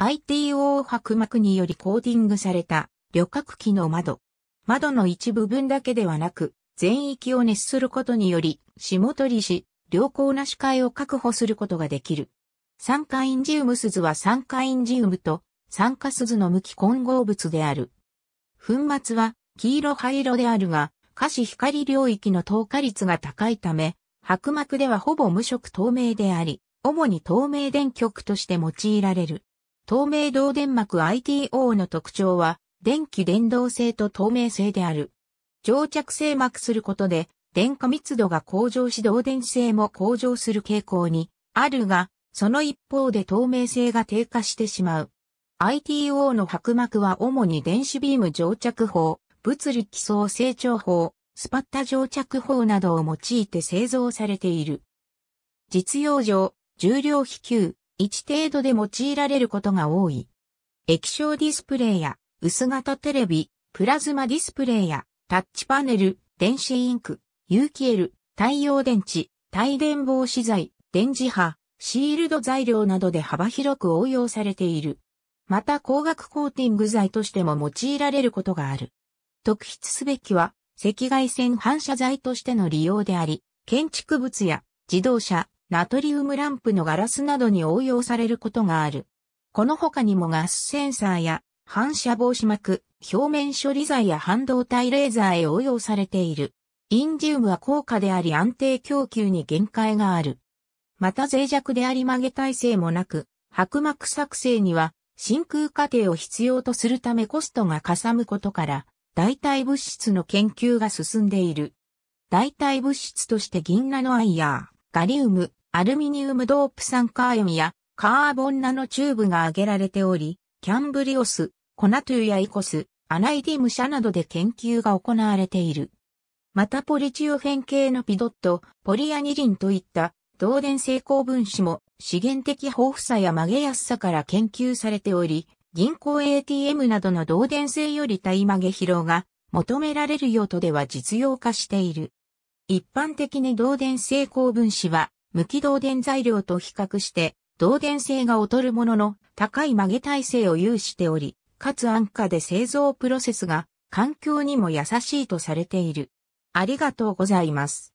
ITO 白膜によりコーティングされた旅客機の窓。窓の一部分だけではなく、全域を熱することにより、霜取りし、良好な視界を確保することができる。酸化インジウム鈴は酸化インジウムと酸化鈴の向き混合物である。粉末は黄色灰色であるが、可視光領域の透過率が高いため、白膜ではほぼ無色透明であり、主に透明電極として用いられる。透明導電膜 ITO の特徴は、電気伝導性と透明性である。乗着性膜することで、電荷密度が向上し導電性も向上する傾向にあるが、その一方で透明性が低下してしまう。ITO の薄膜は主に電子ビーム乗着法、物理基礎成長法、スパッタ乗着法などを用いて製造されている。実用上、重量比給、1程度で用いられることが多い。液晶ディスプレイや薄型テレビ、プラズマディスプレイやタッチパネル、電子インク、有機 L、太陽電池、帯電防止剤、電磁波、シールド材料などで幅広く応用されている。また光学コーティング剤としても用いられることがある。特筆すべきは赤外線反射剤としての利用であり、建築物や自動車、ナトリウムランプのガラスなどに応用されることがある。この他にもガスセンサーや反射防止膜、表面処理剤や半導体レーザーへ応用されている。インジウムは高価であり安定供給に限界がある。また脆弱であり曲げ耐性もなく、薄膜作成には真空過程を必要とするためコストがかさむことから、代替物質の研究が進んでいる。代替物質として銀ナノアイヤー、ガリウム、アルミニウムドープ酸カーエミやカーボンナノチューブが挙げられており、キャンブリオス、コナトゥやイコス、アナイディム社などで研究が行われている。またポリチオ変形のピドット、ポリアニリンといった導電性高分子も資源的豊富さや曲げやすさから研究されており、銀行 ATM などの導電性より対曲げ疲労が求められる用途では実用化している。一般的に導電性高分子は無機導電材料と比較して、導電性が劣るものの高い曲げ耐性を有しており、かつ安価で製造プロセスが環境にも優しいとされている。ありがとうございます。